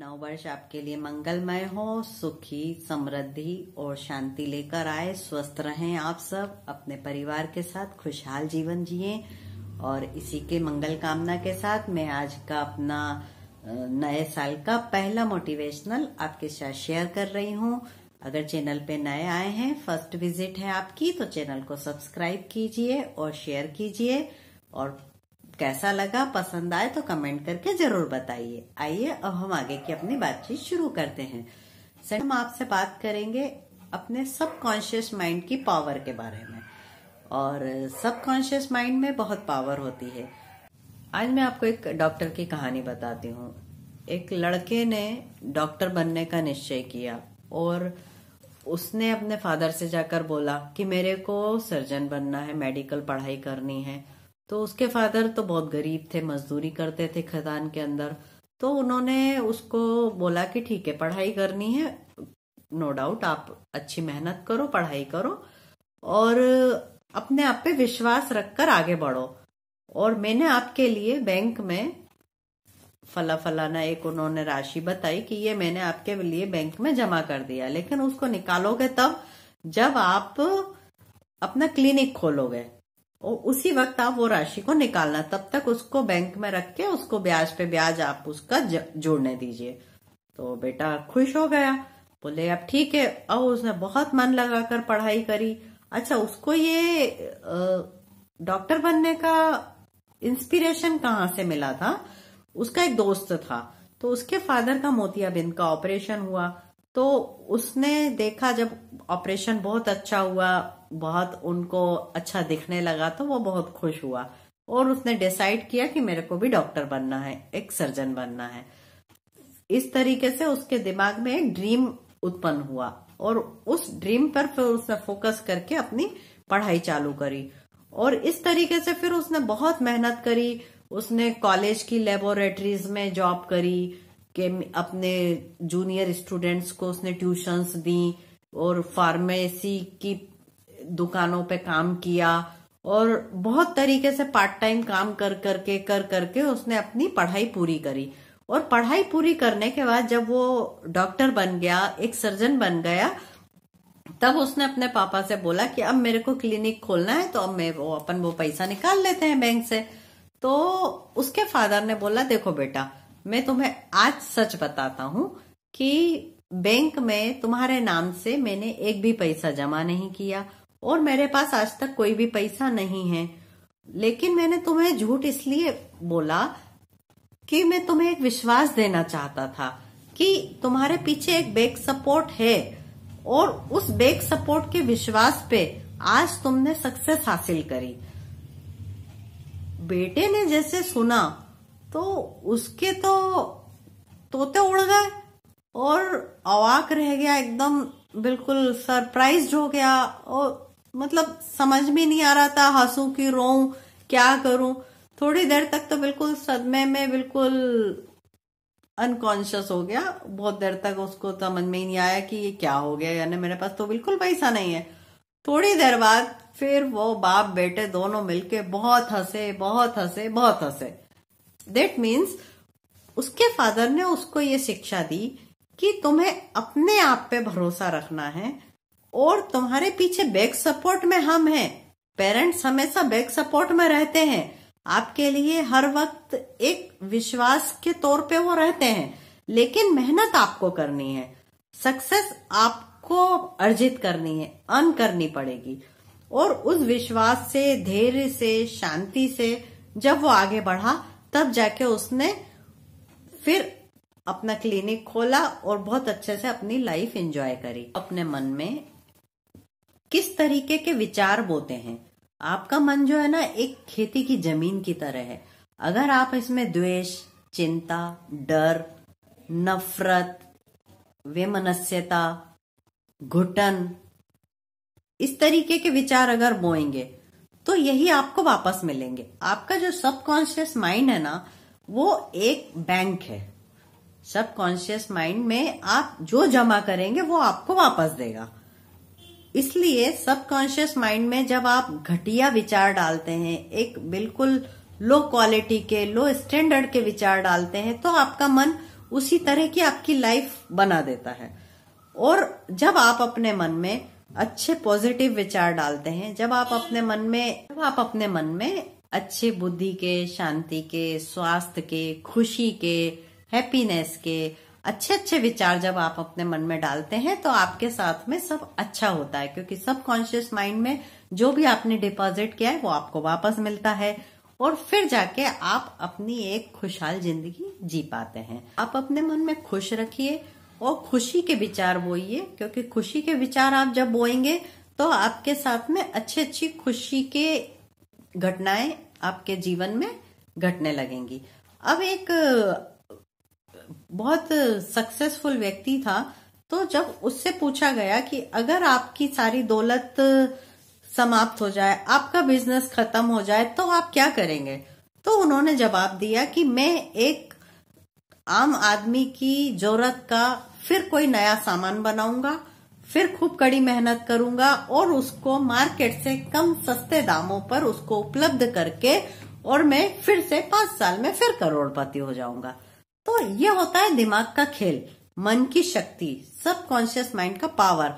नव वर्ष आपके लिए मंगलमय हो सुखी समृद्धि और शांति लेकर आए स्वस्थ रहें आप सब अपने परिवार के साथ खुशहाल जीवन जिए और इसी के मंगल कामना के साथ मैं आज का अपना नए साल का पहला मोटिवेशनल आपके साथ शेयर कर रही हूँ अगर चैनल पे नए आए हैं फर्स्ट विजिट है आपकी तो चैनल को सब्सक्राइब कीजिए और शेयर कीजिए और कैसा लगा पसंद आए तो कमेंट करके जरूर बताइए आइए अब हम आगे की अपनी बातचीत शुरू करते हैं सर हम आपसे बात करेंगे अपने सबकॉन्शियस माइंड की पावर के बारे में और सबकॉन्शियस माइंड में बहुत पावर होती है आज मैं आपको एक डॉक्टर की कहानी बताती हूँ एक लड़के ने डॉक्टर बनने का निश्चय किया और उसने अपने फादर से जाकर बोला कि मेरे को सर्जन बनना है मेडिकल पढ़ाई करनी है तो उसके फादर तो बहुत गरीब थे मजदूरी करते थे खदान के अंदर तो उन्होंने उसको बोला कि ठीक है पढ़ाई करनी है नो डाउट आप अच्छी मेहनत करो पढ़ाई करो और अपने आप पे विश्वास रखकर आगे बढ़ो और मैंने आपके लिए बैंक में फला फलाना एक उन्होंने राशि बताई कि ये मैंने आपके लिए बैंक में जमा कर दिया लेकिन उसको निकालोगे तब जब आप अपना क्लिनिक खोलोगे और उसी वक्त आप वो राशि को निकालना तब तक उसको बैंक में रख के उसको ब्याज पे ब्याज आप उसका जोड़ने दीजिए तो बेटा खुश हो गया बोले अब ठीक है अब उसने बहुत मन लगाकर पढ़ाई करी अच्छा उसको ये डॉक्टर बनने का इंस्पिरेशन कहाँ से मिला था उसका एक दोस्त था तो उसके फादर का मोतियाबिंद का ऑपरेशन हुआ तो उसने देखा जब ऑपरेशन बहुत अच्छा हुआ बहुत उनको अच्छा दिखने लगा तो वो बहुत खुश हुआ और उसने डिसाइड किया कि मेरे को भी डॉक्टर बनना है एक सर्जन बनना है इस तरीके से उसके दिमाग में एक ड्रीम उत्पन्न हुआ और उस ड्रीम पर फिर उसने फोकस करके अपनी पढ़ाई चालू करी और इस तरीके से फिर उसने बहुत मेहनत करी उसने कॉलेज की लेबोरेटरीज में जॉब करी के अपने जूनियर स्टूडेंट्स को उसने ट्यूशंस दी और फार्मेसी की दुकानों पे काम किया और बहुत तरीके से पार्ट टाइम काम कर करके कर करके कर उसने अपनी पढ़ाई पूरी करी और पढ़ाई पूरी करने के बाद जब वो डॉक्टर बन गया एक सर्जन बन गया तब उसने अपने पापा से बोला कि अब मेरे को क्लिनिक खोलना है तो अब मैं वो अपन वो पैसा निकाल लेते हैं बैंक से तो उसके फादर ने बोला देखो बेटा मैं तुम्हें आज सच बताता हूं कि बैंक में तुम्हारे नाम से मैंने एक भी पैसा जमा नहीं किया और मेरे पास आज तक कोई भी पैसा नहीं है लेकिन मैंने तुम्हें झूठ इसलिए बोला कि मैं तुम्हें एक विश्वास देना चाहता था कि तुम्हारे पीछे एक बैक सपोर्ट है और उस बैक सपोर्ट के विश्वास पे आज तुमने सक्सेस हासिल करी बेटे ने जैसे सुना तो उसके तो तोते उड़ गए और अवाक रह गया एकदम बिल्कुल सरप्राइज हो गया और मतलब समझ में नहीं आ रहा था हंसू की रो क्या करूं थोड़ी देर तक तो बिल्कुल सदमे में बिल्कुल अनकॉन्शियस हो गया बहुत देर तक उसको समझ में ही नहीं आया कि ये क्या हो गया यानी मेरे पास तो बिल्कुल पैसा नहीं है थोड़ी देर बाद फिर वो बाप बेटे दोनों मिलके बहुत हंसे बहुत हंसे बहुत हंसे देट मीन्स उसके फादर ने उसको ये शिक्षा दी कि तुम्हें अपने आप पे भरोसा रखना है और तुम्हारे पीछे बैक सपोर्ट में हम हैं पेरेंट्स हमेशा बैक सपोर्ट में रहते हैं आपके लिए हर वक्त एक विश्वास के तौर पे वो रहते हैं लेकिन मेहनत आपको करनी है सक्सेस आपको अर्जित करनी है अर्न करनी पड़ेगी और उस विश्वास से धैर्य से शांति से जब वो आगे बढ़ा तब जाके उसने फिर अपना क्लिनिक खोला और बहुत अच्छे से अपनी लाइफ एंजॉय करी अपने मन में किस तरीके के विचार बोते हैं आपका मन जो है ना एक खेती की जमीन की तरह है अगर आप इसमें द्वेष चिंता डर नफरत वेमनस्यता घुटन इस तरीके के विचार अगर बोएंगे तो यही आपको वापस मिलेंगे आपका जो सबकॉन्शियस माइंड है ना वो एक बैंक है सबकॉन्शियस माइंड में आप जो जमा करेंगे वो आपको वापस देगा इसलिए सबकॉन्शियस माइंड में जब आप घटिया विचार डालते हैं एक बिल्कुल लो क्वालिटी के लो स्टैंडर्ड के विचार डालते हैं तो आपका मन उसी तरह की आपकी लाइफ बना देता है और जब आप अपने मन में अच्छे पॉजिटिव विचार डालते हैं जब आप अपने मन में जब आप अपने मन में अच्छे बुद्धि के शांति के स्वास्थ्य के खुशी के हैप्पीनेस के अच्छे अच्छे विचार जब आप अपने मन में डालते हैं तो आपके साथ में सब अच्छा होता है क्योंकि सब कॉन्शियस माइंड में जो भी आपने डिपॉजिट किया है वो आपको वापस मिलता है और फिर जाके आप अपनी एक खुशहाल जिंदगी जी पाते हैं आप अपने मन में खुश रखिए और खुशी के विचार बोइए क्योंकि खुशी के विचार आप जब बोएंगे तो आपके साथ में अच्छी अच्छी खुशी के घटनाएं आपके जीवन में घटने लगेंगी अब एक बहुत सक्सेसफुल व्यक्ति था तो जब उससे पूछा गया कि अगर आपकी सारी दौलत समाप्त हो जाए आपका बिजनेस खत्म हो जाए तो आप क्या करेंगे तो उन्होंने जवाब दिया कि मैं एक आम आदमी की जरूरत का फिर कोई नया सामान बनाऊंगा फिर खूब कड़ी मेहनत करूंगा और उसको मार्केट से कम सस्ते दामों पर उसको उपलब्ध करके और मैं फिर से पांच साल में फिर करोड़पति हो जाऊंगा तो ये होता है दिमाग का खेल मन की शक्ति सब कॉन्शियस माइंड का पावर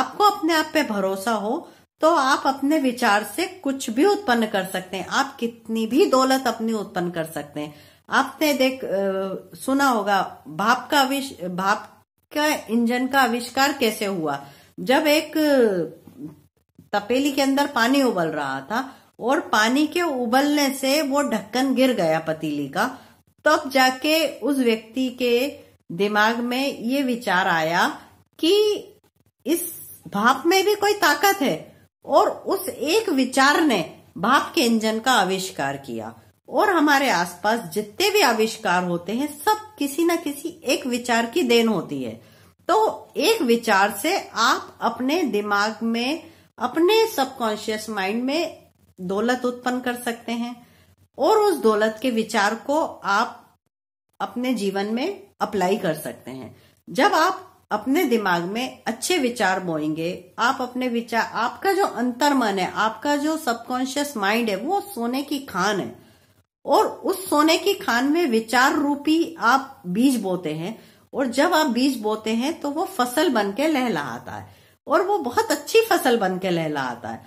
आपको अपने आप पे भरोसा हो तो आप अपने विचार से कुछ भी उत्पन्न कर सकते हैं आप कितनी भी दौलत अपनी उत्पन्न कर सकते हैं आपने देख आ, सुना होगा भाप का आविष भाप का इंजन का आविष्कार कैसे हुआ जब एक तपेली के अंदर पानी उबल रहा था और पानी के उबलने से वो ढक्कन गिर गया पतीली का तब तो जाके उस व्यक्ति के दिमाग में ये विचार आया कि इस भाप में भी कोई ताकत है और उस एक विचार ने भाप के इंजन का आविष्कार किया और हमारे आसपास जितने भी आविष्कार होते हैं सब किसी न किसी एक विचार की देन होती है तो एक विचार से आप अपने दिमाग में अपने सबकॉन्शियस माइंड में दौलत उत्पन्न कर सकते हैं और उस दौलत के विचार को आप अपने जीवन में अप्लाई कर सकते हैं जब आप अपने दिमाग में अच्छे विचार बोएंगे आप अपने विचार आपका जो मन है आपका जो सबकॉन्शियस माइंड है वो सोने की खान है और उस सोने की खान में विचार रूपी आप बीज बोते हैं और जब आप बीज बोते हैं तो वो फसल बन के लहलाता है और वो बहुत अच्छी फसल बन के लहलाता है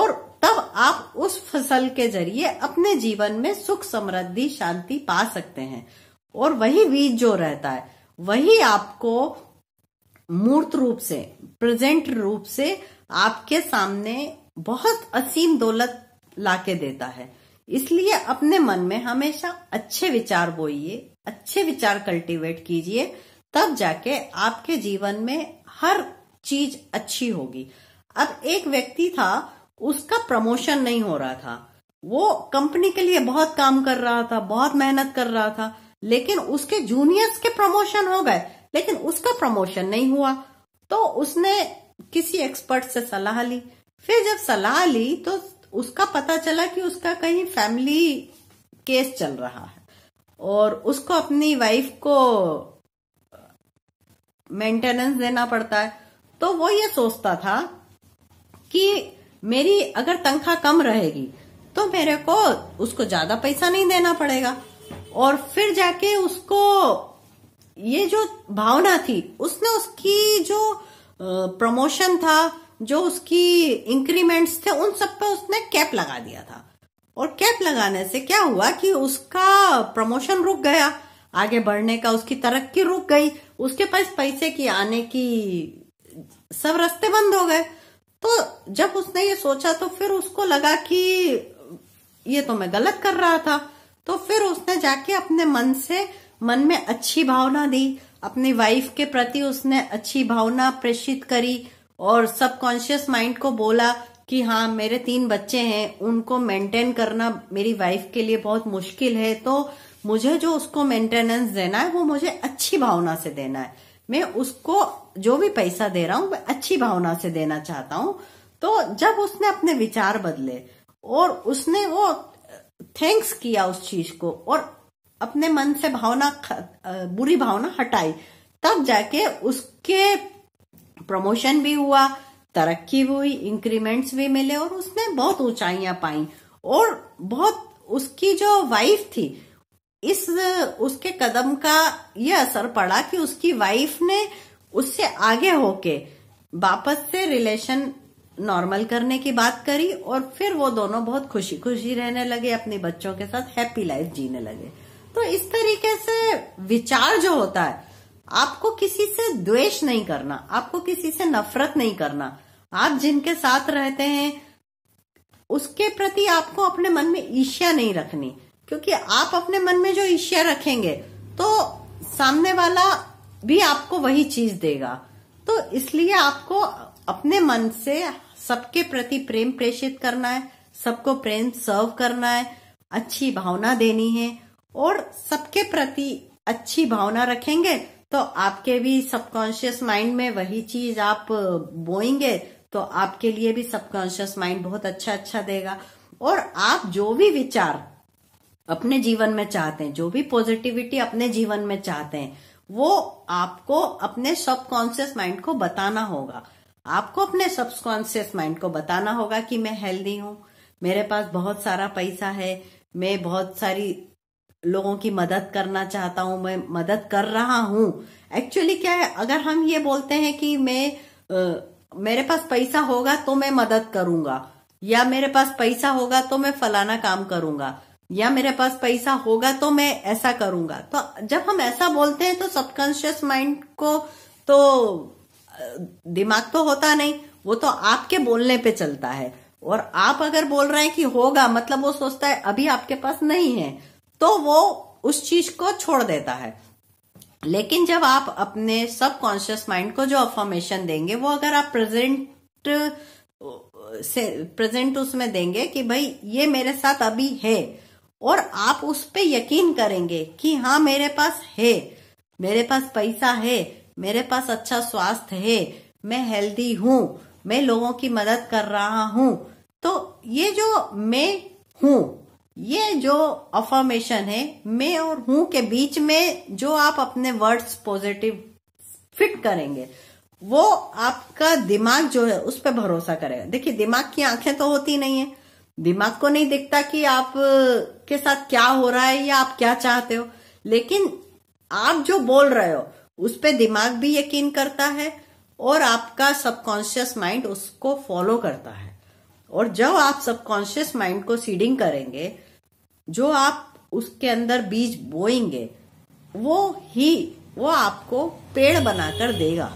और तब आप उस फसल के जरिए अपने जीवन में सुख समृद्धि शांति पा सकते हैं और वही बीज जो रहता है वही आपको मूर्त रूप से प्रेजेंट रूप से आपके सामने बहुत असीम दौलत लाके देता है इसलिए अपने मन में हमेशा अच्छे विचार बोइए अच्छे विचार कल्टीवेट कीजिए तब जाके आपके जीवन में हर चीज अच्छी होगी अब एक व्यक्ति था उसका प्रमोशन नहीं हो रहा था वो कंपनी के लिए बहुत काम कर रहा था बहुत मेहनत कर रहा था लेकिन उसके जूनियर्स के प्रमोशन हो गए लेकिन उसका प्रमोशन नहीं हुआ तो उसने किसी एक्सपर्ट से सलाह ली फिर जब सलाह ली तो उसका पता चला कि उसका कहीं फैमिली केस चल रहा है और उसको अपनी वाइफ को मेंटेनेंस देना पड़ता है तो वो ये सोचता था कि मेरी अगर तनख्वा कम रहेगी तो मेरे को उसको ज्यादा पैसा नहीं देना पड़ेगा और फिर जाके उसको ये जो भावना थी उसने उसकी जो प्रमोशन था जो उसकी इंक्रीमेंट्स थे उन सब पे उसने कैप लगा दिया था और कैप लगाने से क्या हुआ कि उसका प्रमोशन रुक गया आगे बढ़ने का उसकी तरक्की रुक गई उसके पास पैसे की आने की सब रास्ते बंद हो गए तो जब उसने ये सोचा तो फिर उसको लगा कि ये तो मैं गलत कर रहा था तो फिर उसने जाके अपने मन से मन में अच्छी भावना दी अपनी वाइफ के प्रति उसने अच्छी भावना प्रेषित करी और सबकॉन्शियस माइंड को बोला कि हाँ मेरे तीन बच्चे हैं उनको मेंटेन करना मेरी वाइफ के लिए बहुत मुश्किल है तो मुझे जो उसको मेंटेनेंस देना है वो मुझे अच्छी भावना से देना है मैं उसको जो भी पैसा दे रहा हूं मैं अच्छी भावना से देना चाहता हूं तो जब उसने अपने विचार बदले और उसने वो थैंक्स किया उस चीज को और अपने मन से भावना बुरी भावना हटाई तब जाके उसके प्रमोशन भी हुआ तरक्की हुई इंक्रीमेंट्स भी मिले और उसने बहुत ऊंचाइयां पाई और बहुत उसकी जो वाइफ थी इस उसके कदम का यह असर पड़ा कि उसकी वाइफ ने उससे आगे होके वापस से रिलेशन नॉर्मल करने की बात करी और फिर वो दोनों बहुत खुशी खुशी रहने लगे अपने बच्चों के साथ हैप्पी लाइफ जीने लगे तो इस तरीके से विचार जो होता है आपको किसी से द्वेष नहीं करना आपको किसी से नफरत नहीं करना आप जिनके साथ रहते हैं उसके प्रति आपको अपने मन में ईर्ष्या नहीं रखनी क्योंकि आप अपने मन में जो ईर्ष्या रखेंगे तो सामने वाला भी आपको वही चीज देगा तो इसलिए आपको अपने मन से सबके प्रति प्रेम प्रेषित करना है सबको प्रेम सर्व करना है अच्छी भावना देनी है और सबके प्रति अच्छी भावना रखेंगे तो आपके भी सबकॉन्शियस माइंड में वही चीज आप बोएंगे तो आपके लिए भी सबकॉन्शियस माइंड बहुत अच्छा अच्छा देगा और आप जो भी विचार अपने जीवन में चाहते हैं जो भी पॉजिटिविटी अपने जीवन में चाहते हैं वो आपको अपने सबकॉन्शियस माइंड को बताना होगा आपको अपने सबकॉन्शियस माइंड को बताना होगा कि मैं हेल्दी हूं मेरे पास बहुत सारा पैसा है मैं बहुत सारी लोगों की मदद करना चाहता हूं मैं मदद कर रहा हूं एक्चुअली क्या है अगर हम ये बोलते हैं कि मैं आ, मेरे पास पैसा होगा तो मैं मदद करूंगा या मेरे पास पैसा होगा तो मैं फलाना काम करूंगा या मेरे पास पैसा होगा तो मैं ऐसा करूंगा तो जब हम ऐसा बोलते हैं तो सबकॉन्शियस माइंड को तो दिमाग तो होता नहीं वो तो आपके बोलने पे चलता है और आप अगर बोल रहे हैं कि होगा मतलब वो सोचता है अभी आपके पास नहीं है तो वो उस चीज को छोड़ देता है लेकिन जब आप अपने सबकॉन्शियस माइंड को जो अफॉर्मेशन देंगे वो अगर आप प्रेजेंट से प्रेजेंट उसमें देंगे कि भाई ये मेरे साथ अभी है और आप उस पर यकीन करेंगे कि हाँ मेरे पास है मेरे पास पैसा है मेरे पास अच्छा स्वास्थ्य है मैं हेल्दी हूँ मैं लोगों की मदद कर रहा हूँ तो ये जो मैं हूँ ये जो अफर्मेशन है मैं और हूँ के बीच में जो आप अपने वर्ड्स पॉजिटिव फिट करेंगे वो आपका दिमाग जो है उस पर भरोसा करेगा देखिए दिमाग की आंखें तो होती नहीं है दिमाग को नहीं दिखता कि आप के साथ क्या हो रहा है या आप क्या चाहते हो लेकिन आप जो बोल रहे हो उस पर दिमाग भी यकीन करता है और आपका सबकॉन्शियस माइंड उसको फॉलो करता है और जब आप सबकॉन्शियस माइंड को सीडिंग करेंगे जो आप उसके अंदर बीज बोएंगे वो ही वो आपको पेड़ बनाकर देगा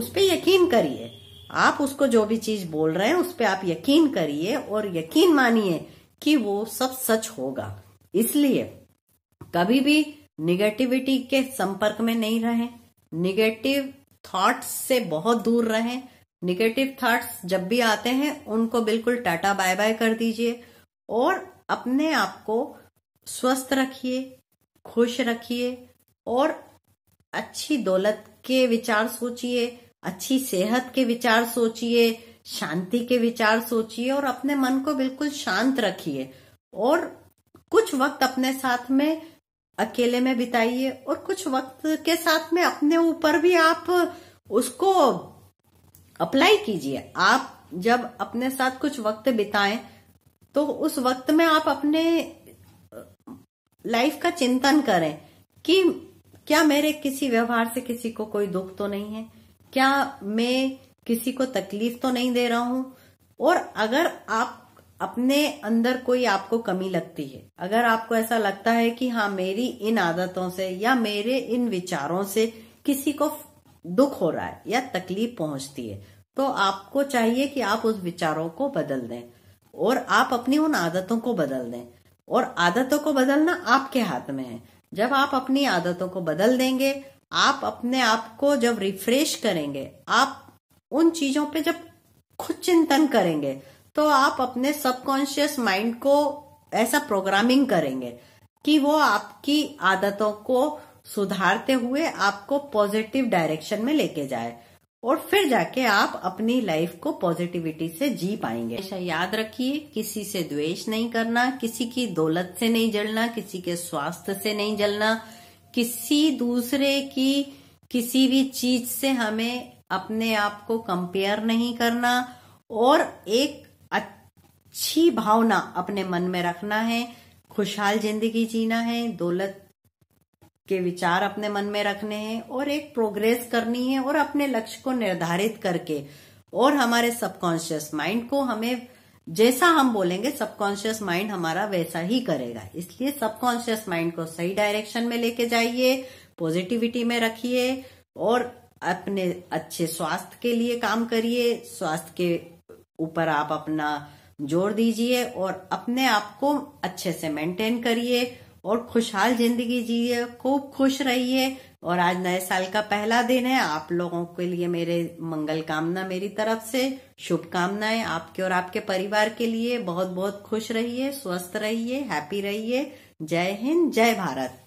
उस पर यकीन करिए आप उसको जो भी चीज बोल रहे हैं उस पर आप यकीन करिए और यकीन मानिए कि वो सब सच होगा इसलिए कभी भी निगेटिविटी के संपर्क में नहीं रहें निगेटिव थॉट्स से बहुत दूर रहें निगेटिव थॉट्स जब भी आते हैं उनको बिल्कुल टाटा बाय बाय कर दीजिए और अपने आप को स्वस्थ रखिए खुश रखिए और अच्छी दौलत के विचार सोचिए अच्छी सेहत के विचार सोचिए शांति के विचार सोचिए और अपने मन को बिल्कुल शांत रखिए और कुछ वक्त अपने साथ में अकेले में बिताइए और कुछ वक्त के साथ में अपने ऊपर भी आप उसको अप्लाई कीजिए आप जब अपने साथ कुछ वक्त बिताएं तो उस वक्त में आप अपने लाइफ का चिंतन करें कि क्या मेरे किसी व्यवहार से किसी को कोई दुख तो नहीं है क्या मैं किसी को तकलीफ तो नहीं दे रहा हूं और अगर आप अपने अंदर कोई आपको कमी लगती है अगर आपको ऐसा लगता है कि हाँ मेरी इन आदतों से या मेरे इन विचारों से किसी को दुख हो रहा है या तकलीफ पहुंचती है तो आपको चाहिए कि आप उस विचारों को बदल दें और आप अपनी उन आदतों को बदल दें और आदतों को बदलना आपके हाथ में है जब आप अपनी आदतों को बदल देंगे आप अपने आप को जब रिफ्रेश करेंगे आप उन चीजों पे जब खुद चिंतन करेंगे तो आप अपने सबकॉन्शियस माइंड को ऐसा प्रोग्रामिंग करेंगे कि वो आपकी आदतों को सुधारते हुए आपको पॉजिटिव डायरेक्शन में लेके जाए और फिर जाके आप अपनी लाइफ को पॉजिटिविटी से जी पाएंगे ऐसा याद रखिए किसी से द्वेष नहीं करना किसी की दौलत से नहीं जलना किसी के स्वास्थ्य से नहीं जलना किसी दूसरे की किसी भी चीज से हमें अपने आप को कंपेयर नहीं करना और एक अच्छी भावना अपने मन में रखना है खुशहाल जिंदगी जीना है दौलत के विचार अपने मन में रखने हैं और एक प्रोग्रेस करनी है और अपने लक्ष्य को निर्धारित करके और हमारे सबकॉन्शियस माइंड को हमें जैसा हम बोलेंगे सबकॉन्शियस माइंड हमारा वैसा ही करेगा इसलिए सबकॉन्शियस माइंड को सही डायरेक्शन में लेके जाइए पॉजिटिविटी में रखिए और अपने अच्छे स्वास्थ्य के लिए काम करिए स्वास्थ्य के ऊपर आप अपना जोर दीजिए और अपने आप को अच्छे से मेंटेन करिए और खुशहाल जिंदगी जिए खूब खुश रहिए और आज नए साल का पहला दिन है आप लोगों के लिए मेरे मंगल कामना मेरी तरफ से शुभकामनाएं आपके और आपके परिवार के लिए बहुत बहुत खुश रहिए स्वस्थ रहिए हैप्पी रहिए जय हिंद जय भारत